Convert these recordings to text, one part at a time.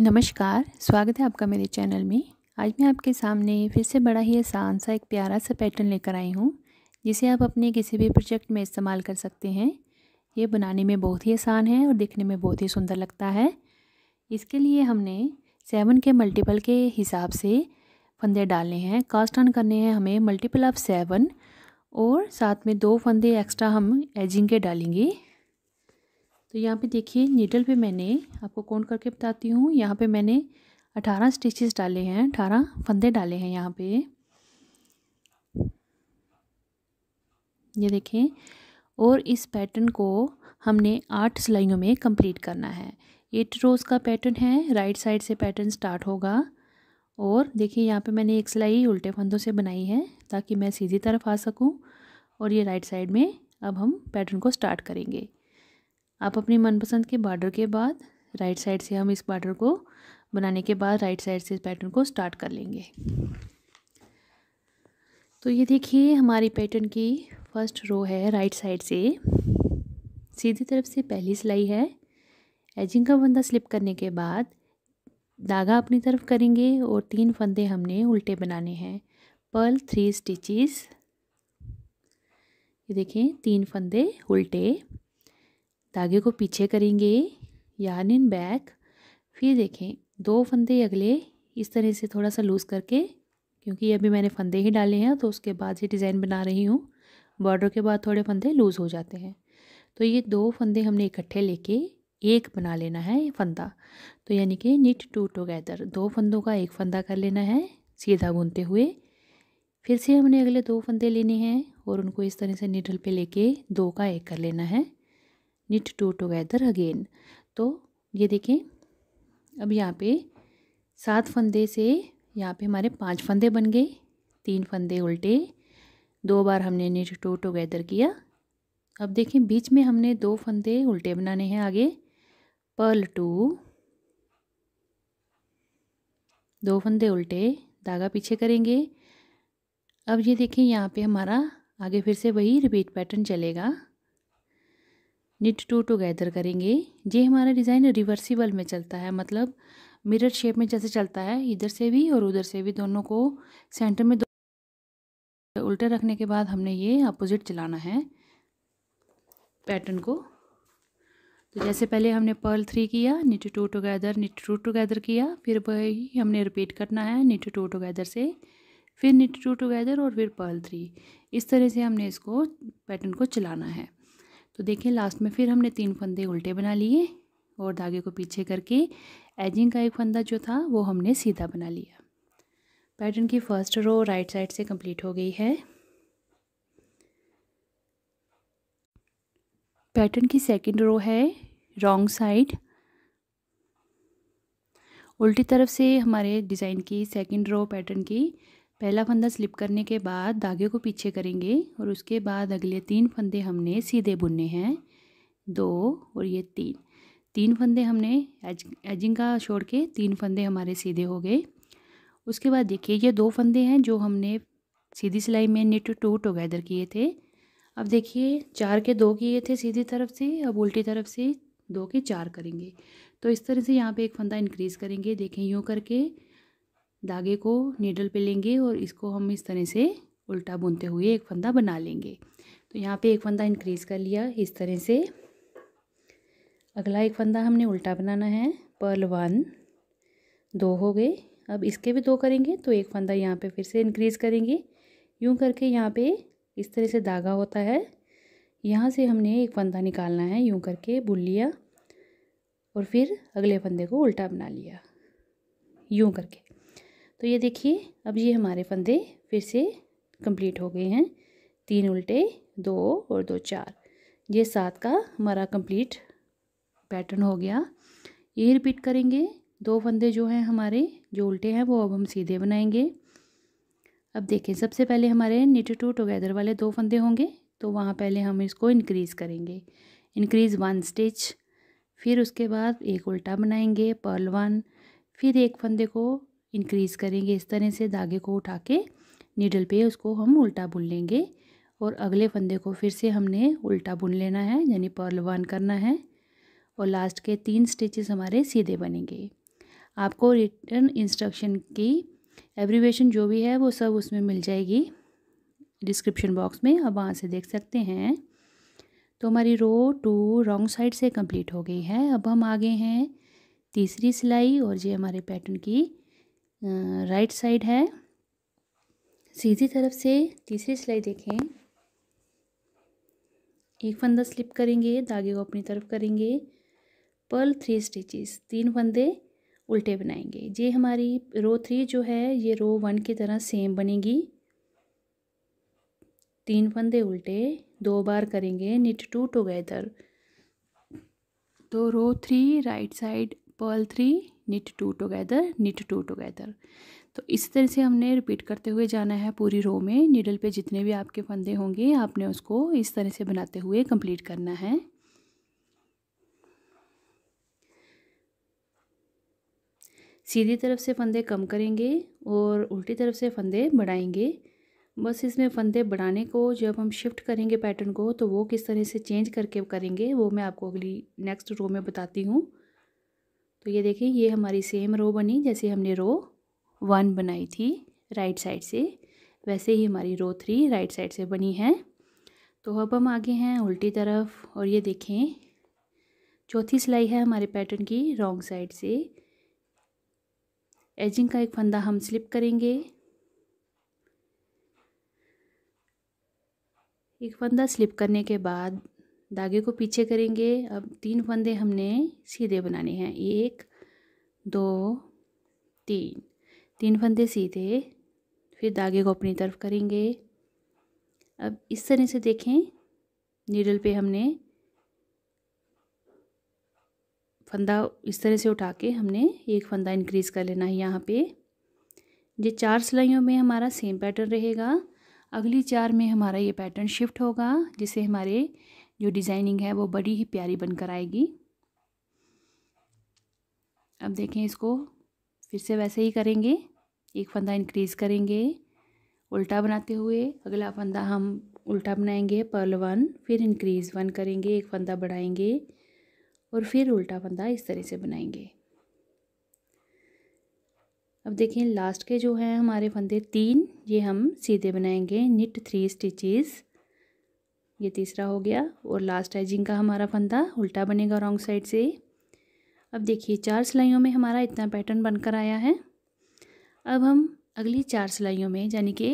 नमस्कार स्वागत है आपका मेरे चैनल में आज मैं आपके सामने फिर से बड़ा ही आसान सा एक प्यारा सा पैटर्न लेकर आई हूँ जिसे आप अपने किसी भी प्रोजेक्ट में इस्तेमाल कर सकते हैं ये बनाने में बहुत ही आसान है और देखने में बहुत ही सुंदर लगता है इसके लिए हमने सेवन के मल्टीपल के हिसाब से फंदे डालने हैं कास्ट ऑन करने हैं हमें मल्टीपल ऑफ सेवन और साथ में दो फंदे एक्स्ट्रा हम एजिंग के डालेंगे तो यहाँ पे देखिए नीडल पे मैंने आपको कौन करके बताती हूँ यहाँ पे मैंने अठारह स्टिचेस डाले हैं अठारह फंदे डाले हैं यहाँ पे ये देखें और इस पैटर्न को हमने आठ सिलाइयों में कंप्लीट करना है एट रोज़ का पैटर्न है राइट साइड से पैटर्न स्टार्ट होगा और देखिए यहाँ पे मैंने एक सिलाई उल्टे फंदों से बनाई है ताकि मैं सीधी तरफ आ सकूँ और ये राइट साइड में अब हम पैटर्न को स्टार्ट करेंगे आप अपनी मनपसंद के बॉर्डर के बाद राइट साइड से हम इस बॉर्डर को बनाने के बाद राइट साइड से इस पैटर्न को स्टार्ट कर लेंगे तो ये देखिए हमारी पैटर्न की फर्स्ट रो है राइट साइड से सीधी तरफ से पहली सिलाई है एजिंग का फंदा स्लिप करने के बाद धागा अपनी तरफ करेंगे और तीन फंदे हमने उल्टे बनाने हैं पर्ल थ्री स्टिचेस ये देखें तीन फंदे उल्टे धागे को पीछे करेंगे यान इन बैक फिर देखें दो फंदे अगले इस तरह से थोड़ा सा लूज़ करके क्योंकि अभी मैंने फंदे ही डाले हैं तो उसके बाद ये डिज़ाइन बना रही हूँ बॉर्डर के बाद थोड़े फंदे लूज़ हो जाते हैं तो ये दो फंदे हमने इकट्ठे लेके एक बना लेना है फंदा तो यानी कि निट टू टुगेदर दो फंदों का एक फंदा कर लेना है सीधा बुनते हुए फिर से हमने अगले दो फंदे लेने हैं और उनको इस तरह से निडल पे लेके दो का एक कर लेना है निट टू टुगेदर अगेन तो ये देखें अब यहाँ पे सात फंदे से यहाँ पे हमारे पांच फंदे बन गए तीन फंदे उल्टे दो बार हमने निट टू टुगेदर किया अब देखें बीच में हमने दो फंदे उल्टे बनाने हैं आगे पर्ल टू दो फंदे उल्टे धागा पीछे करेंगे अब ये देखें यहाँ पे हमारा आगे फिर से वही रिपीट पैटर्न चलेगा निट टू टुगेदर करेंगे ये हमारा डिज़ाइन रिवर्सिबल में चलता है मतलब मिरर शेप में जैसे चलता है इधर से भी और उधर से भी दोनों को सेंटर में दो उल्टे रखने के बाद हमने ये अपोजिट चलाना है पैटर्न को तो जैसे पहले हमने पर्ल थ्री किया knit two together knit two together किया फिर वही हमने रिपीट करना है निट टू टुगेदर से फिर निट टू टुगेदर और फिर पर्ल थ्री इस तरह से हमने इसको पैटर्न को चलाना है तो देखें लास्ट में फिर हमने तीन फंदे उल्टे बना लिए और धागे को पीछे करके एजिंग का एक फंदा जो था वो हमने सीधा बना लिया पैटर्न की फर्स्ट रो राइट साइड से कंप्लीट हो गई है पैटर्न की सेकंड रो है रॉन्ग साइड उल्टी तरफ से हमारे डिज़ाइन की सेकंड रो पैटर्न की पहला फंदा स्लिप करने के बाद धागे को पीछे करेंगे और उसके बाद अगले तीन फंदे हमने सीधे बुनने हैं दो और ये तीन तीन फंदे हमने एज एजिंग का छोड़ के तीन फंदे हमारे सीधे हो गए उसके बाद देखिए ये दो फंदे हैं जो हमने सीधी सिलाई में निट टू टुगेदर किए थे अब देखिए चार के दो किए थे सीधी तरफ से अब उल्टी तरफ से दो के चार करेंगे तो इस तरह से यहाँ पे एक फंदा इंक्रीज़ करेंगे देखें यूँ करके धागे को नीडल पे लेंगे और इसको हम इस तरह से उल्टा बुनते हुए एक फंदा बना लेंगे तो यहाँ पे एक फंदा इंक्रीज़ कर लिया इस तरह से अगला एक फंदा हमने उल्टा बनाना है पर्ल वन दो हो गए अब इसके भी दो करेंगे तो एक फंदा यहाँ पे फिर से इंक्रीज़ करेंगे यूँ करके यहाँ पे इस तरह से धागा होता है यहाँ से हमने एक फंदा निकालना है यूँ करके बुन लिया और फिर अगले फंदे को उल्टा बना लिया यूँ करके तो ये देखिए अब ये हमारे फंदे फिर से कंप्लीट हो गए हैं तीन उल्टे दो और दो चार ये सात का हमारा कंप्लीट पैटर्न हो गया ये रिपीट करेंगे दो फंदे जो हैं हमारे जो उल्टे हैं वो अब हम सीधे बनाएंगे अब देखें सबसे पहले हमारे निट टू टुगेदर वाले दो फंदे होंगे तो वहाँ पहले हम इसको इनक्रीज़ करेंगे इनक्रीज़ वन स्टिच फिर उसके बाद एक उल्टा बनाएंगे पर्ल वन फिर एक फंदे को इंक्रीज़ करेंगे इस तरह से धागे को उठा के नीडल पे उसको हम उल्टा बुन लेंगे और अगले फंदे को फिर से हमने उल्टा बुन लेना है यानी पर्ल वन करना है और लास्ट के तीन स्टिचेस हमारे सीधे बनेंगे आपको रिटर्न इंस्ट्रक्शन की एब्रीवेशन जो भी है वो सब उसमें मिल जाएगी डिस्क्रिप्शन बॉक्स में अब वहाँ से देख सकते हैं तो हमारी रो टू रॉन्ग साइड से कंप्लीट हो गई है अब हम आगे हैं तीसरी सिलाई और ये हमारे पैटर्न की राइट साइड है सीधी तरफ से तीसरी सिलाई देखें एक फंदा स्लिप करेंगे धागे को अपनी तरफ करेंगे पर्ल थ्री स्टिचेस तीन फंदे उल्टे बनाएंगे ये हमारी रो थ्री जो है ये रो वन की तरह सेम बनेगी तीन फंदे उल्टे दो बार करेंगे निट टू टुगेदर तो row three right side purl three knit two together knit two together तो इसी तरह से हमने रिपीट करते हुए जाना है पूरी रो में नीडल पे जितने भी आपके फंदे होंगे आपने उसको इस तरह से बनाते हुए कंप्लीट करना है सीधी तरफ से फंदे कम करेंगे और उल्टी तरफ से फंदे बढ़ाएंगे बस इसमें फंदे बढ़ाने को जब हम शिफ्ट करेंगे पैटर्न को तो वो किस तरह से चेंज करके करेंगे वो मैं आपको अगली नेक्स्ट रो में बताती हूँ तो ये देखिए ये हमारी सेम रो बनी जैसे हमने रो वन बनाई थी राइट साइड से वैसे ही हमारी रो थ्री राइट साइड से बनी है तो अब हम आगे हैं उल्टी तरफ और ये देखें चौथी सिलाई है हमारे पैटर्न की रॉन्ग साइड से एजिंग का एक फंदा हम स्लिप करेंगे एक फंदा स्लिप करने के बाद धागे को पीछे करेंगे अब तीन फंदे हमने सीधे बनाने हैं एक दो तीन तीन फंदे सीधे फिर धागे को अपनी तरफ करेंगे अब इस तरह से देखें नीडल पे हमने फंदा इस तरह से उठा के हमने एक फंदा इंक्रीज़ कर लेना है यहाँ पे ये चार सिलाइयों में हमारा सेम पैटर्न रहेगा अगली चार में हमारा ये पैटर्न शिफ्ट होगा जिसे हमारे जो डिज़ाइनिंग है वो बड़ी ही प्यारी बनकर आएगी अब देखें इसको फिर से वैसे ही करेंगे एक फंदा इंक्रीज़ करेंगे उल्टा बनाते हुए अगला फंदा हम उल्टा बनाएंगे पर्ल वन फिर इंक्रीज़ वन करेंगे एक फंदा बढ़ाएंगे और फिर उल्टा फंदा इस तरह से बनाएंगे अब देखें लास्ट के जो हैं हमारे फंदे तीन ये हम सीधे बनाएंगे निट थ्री स्टिचेज ये तीसरा हो गया और लास्ट एजिंग का हमारा फंदा उल्टा बनेगा रॉन्ग साइड से अब देखिए चार सिलाइयों में हमारा इतना पैटर्न बनकर आया है अब हम अगली चार सिलाइयों में यानी कि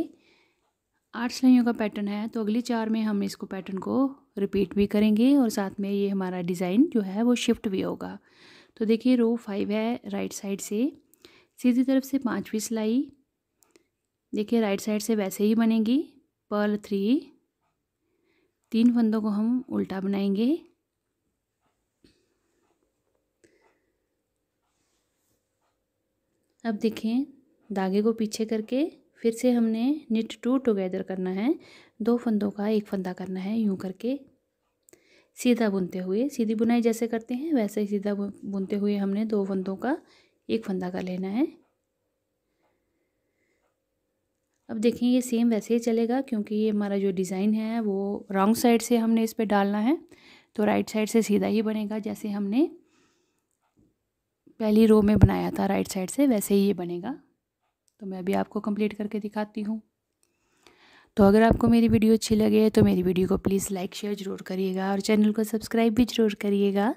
आठ सिलाइयों का पैटर्न है तो अगली चार में हम इसको पैटर्न को रिपीट भी करेंगे और साथ में ये हमारा डिज़ाइन जो है वो शिफ्ट भी होगा तो देखिए रो फाइव है राइट साइड से सीधी तरफ से पाँचवीं सिलाई देखिए राइट साइड से वैसे ही बनेगी पर्ल थ्री तीन फंदों को हम उल्टा बनाएंगे अब देखें धागे को पीछे करके फिर से हमने निट टू टुगेदर करना है दो फंदों का एक फंदा करना है यूं करके सीधा बुनते हुए सीधी बुनाई जैसे करते हैं वैसे ही सीधा बुनते हुए हमने दो फंदों का एक फंदा कर लेना है अब देखें ये सेम वैसे ही चलेगा क्योंकि ये हमारा जो डिज़ाइन है वो रॉन्ग साइड से हमने इस पर डालना है तो राइट साइड से सीधा ही बनेगा जैसे हमने पहली रो में बनाया था राइट साइड से वैसे ही ये बनेगा तो मैं अभी आपको कंप्लीट करके दिखाती हूँ तो अगर आपको मेरी वीडियो अच्छी लगे तो मेरी वीडियो को प्लीज़ लाइक शेयर ज़रूर करिएगा और चैनल को सब्सक्राइब भी ज़रूर करिएगा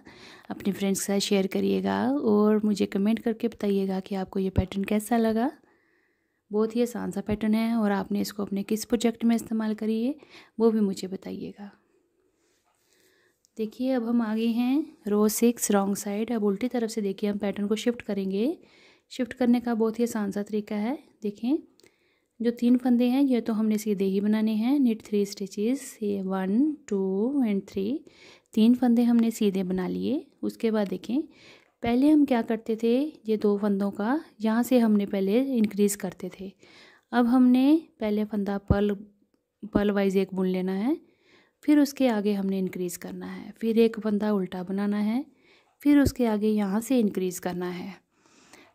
अपने फ्रेंड्स के साथ शेयर करिएगा और मुझे कमेंट करके बताइएगा कि आपको ये पैटर्न कैसा लगा बहुत ही आसान सा पैटर्न है और आपने इसको अपने किस प्रोजेक्ट में इस्तेमाल करी है वो भी मुझे बताइएगा देखिए अब हम आगे हैं रो सिक्स रॉन्ग साइड अब उल्टी तरफ से देखिए हम पैटर्न को शिफ्ट करेंगे शिफ्ट करने का बहुत ही आसान सा तरीका है देखें जो तीन फंदे हैं ये तो हमने सीधे ही बनाने हैं नीट थ्री स्टिचेस ये वन टू एंड थ्री तीन फंदे हमने सीधे बना लिए उसके बाद देखें पहले हम क्या करते थे ये दो फंदों का यहाँ से हमने पहले इंक्रीज़ करते थे अब हमने पहले फंदा पल पल वाइज एक बुन लेना है फिर उसके आगे हमने इंक्रीज़ करना है फिर एक फंदा उल्टा बनाना है फिर उसके आगे यहाँ से इंक्रीज़ करना है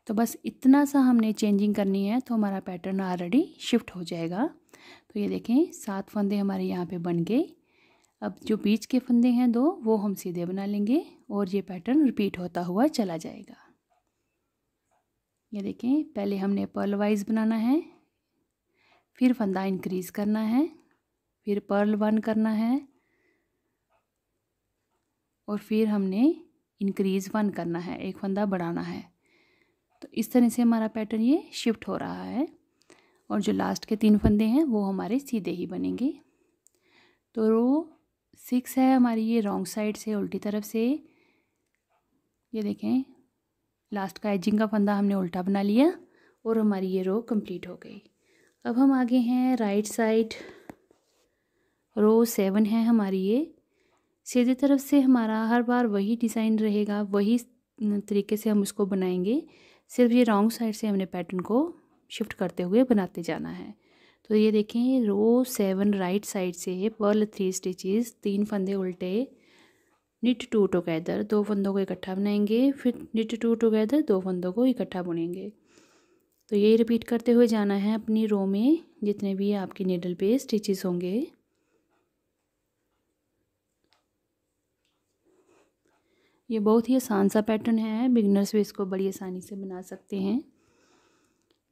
तो बस इतना सा हमने चेंजिंग करनी है तो हमारा पैटर्न ऑलरेडी शिफ्ट हो जाएगा तो ये देखें सात फंदे हमारे यहाँ पे बन गए अब जो बीच के फंदे हैं दो वो हम सीधे बना लेंगे और ये पैटर्न रिपीट होता हुआ चला जाएगा ये देखें पहले हमने पर्ल वाइज बनाना है फिर फंदा इंक्रीज़ करना है फिर पर्ल वन करना है और फिर हमने इंक्रीज़ वन करना है एक फंदा बढ़ाना है तो इस तरह से हमारा पैटर्न ये शिफ्ट हो रहा है और जो लास्ट के तीन फंदे हैं वो हमारे सीधे ही बनेंगे तो रो सिक्स है हमारी ये रॉन्ग साइड से उल्टी तरफ से ये देखें लास्ट का एजिंग का फंदा हमने उल्टा बना लिया और हमारी ये रो कंप्लीट हो गई अब हम आगे हैं राइट साइड रो सेवन है हमारी ये सीधे तरफ से हमारा हर बार वही डिज़ाइन रहेगा वही तरीके से हम उसको बनाएंगे सिर्फ ये रॉन्ग साइड से हमने पैटर्न को शिफ्ट करते हुए बनाते जाना है तो ये देखें रो सेवन राइट साइड से है पर्ल थ्री स्टिचेस तीन फंदे उल्टे निट टू टुगेदर दो फंदों को इकट्ठा बनाएंगे फिर निट टू टुगेदर दो फंदों को इकट्ठा बुनेंगे तो ये रिपीट करते हुए जाना है अपनी रो में जितने भी आपके नीडल पे स्टिचेस होंगे ये बहुत ही आसान सा पैटर्न है बिगनर्स भी इसको बड़ी आसानी से बना सकते हैं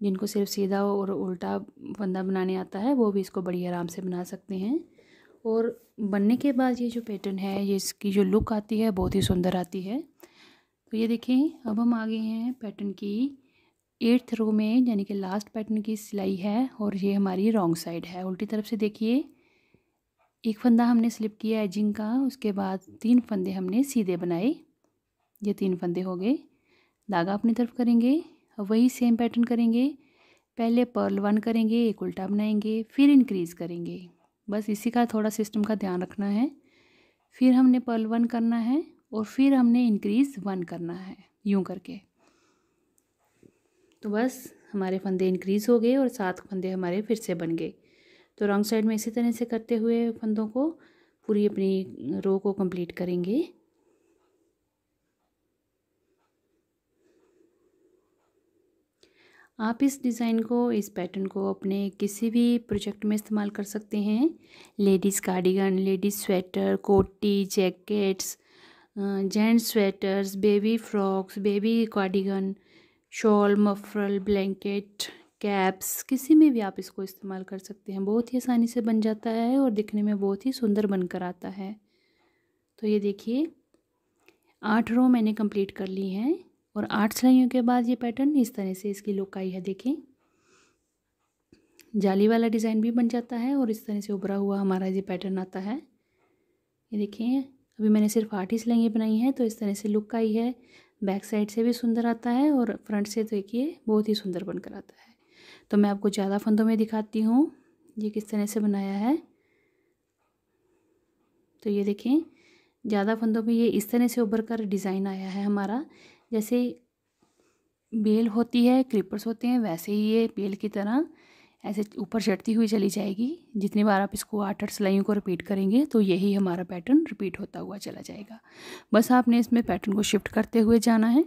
जिनको सिर्फ सीधा और उल्टा फंदा बनाने आता है वो भी इसको बड़ी आराम से बना सकते हैं और बनने के बाद ये जो पैटर्न है ये इसकी जो लुक आती है बहुत ही सुंदर आती है तो ये देखें अब हम आ गए हैं पैटर्न की एट्थ रो में यानी कि लास्ट पैटर्न की सिलाई है और ये हमारी रॉन्ग साइड है उल्टी तरफ से देखिए एक फंदा हमने स्लिप किया एजिंग का उसके बाद तीन फंदे हमने सीधे बनाए ये तीन फंदे हो गए धागा अपनी तरफ करेंगे वही सेम पैटर्न करेंगे पहले पर्ल वन करेंगे एक उल्टा बनाएंगे फिर इंक्रीज करेंगे बस इसी का थोड़ा सिस्टम का ध्यान रखना है फिर हमने पर्ल वन करना है और फिर हमने इंक्रीज वन करना है यूं करके तो बस हमारे फंदे इंक्रीज़ हो गए और सात फंदे हमारे फिर से बन गए तो रॉन्ग साइड में इसी तरह से करते हुए फंदों को पूरी अपनी रो को कंप्लीट करेंगे आप इस डिज़ाइन को इस पैटर्न को अपने किसी भी प्रोजेक्ट में इस्तेमाल कर सकते हैं लेडीज़ कार्डिगन लेडीज़ स्वेटर कोटी jackets gents sweaters baby frocks baby cardigan shawl muffler blanket caps किसी में भी आप इसको इस्तेमाल कर सकते हैं बहुत ही आसानी से बन जाता है और दिखने में बहुत ही सुंदर बनकर आता है तो ये देखिए आठ रो मैंने कंप्लीट कर ली हैं और आठ सिलाइयों के बाद ये पैटर्न इस तरह से इसकी लुक आई है देखें जाली वाला डिज़ाइन भी बन जाता है और इस तरह से उभरा हुआ हमारा ये पैटर्न आता है ये देखें अभी मैंने सिर्फ आठ ही सिलाइयाँ बनाई हैं तो इस तरह से लुक आई है बैक साइड से भी सुंदर आता है और फ्रंट से तो देखिए बहुत ही सुंदर बनकर आता है तो मैं आपको ज़्यादा फंदों में दिखाती हूँ ये किस तरह से बनाया है तो ये देखें ज़्यादा फंदों में ये इस तरह से उभर कर डिज़ाइन आया है हमारा जैसे बेल होती है क्रीपर्स होते हैं वैसे ही ये बेल की तरह ऐसे ऊपर चढ़ती हुई चली जाएगी जितनी बार आप इसको आठ आठ सिलाइयों को रिपीट करेंगे तो यही हमारा पैटर्न रिपीट होता हुआ चला जाएगा बस आपने इसमें पैटर्न को शिफ्ट करते हुए जाना है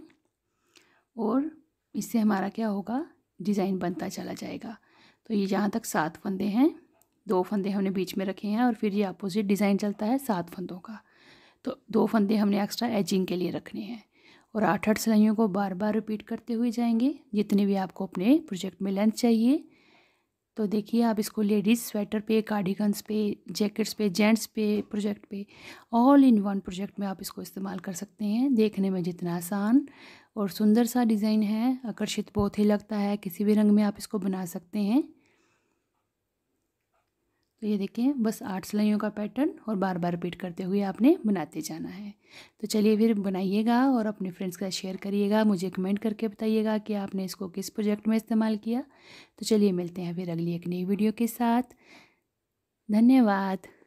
और इससे हमारा क्या होगा डिज़ाइन बनता चला जाएगा तो ये जहाँ तक सात फंदे हैं दो फंदे हमने बीच में रखे हैं और फिर ये अपोजिट डिज़ाइन चलता है सात फंदों का तो दो फंदे हमने एक्स्ट्रा एजिंग के लिए रखने हैं और आठ आठ सिलाइयों को बार बार रिपीट करते हुए जाएंगे जितने भी आपको अपने प्रोजेक्ट में लेंथ चाहिए तो देखिए आप इसको लेडीज़ स्वेटर पे कार्डिगन्स पे जैकेट्स पे जेंट्स पे प्रोजेक्ट पे ऑल इन वन प्रोजेक्ट में आप इसको इस्तेमाल कर सकते हैं देखने में जितना आसान और सुंदर सा डिज़ाइन है आकर्षित बहुत ही लगता है किसी भी रंग में आप इसको बना सकते हैं तो ये देखिए बस आठ सिलाइयों का पैटर्न और बार बार रिपीट करते हुए आपने बनाते जाना है तो चलिए फिर बनाइएगा और अपने फ्रेंड्स के साथ शेयर करिएगा मुझे कमेंट करके बताइएगा कि आपने इसको किस प्रोजेक्ट में इस्तेमाल किया तो चलिए मिलते हैं फिर अगली एक नई वीडियो के साथ धन्यवाद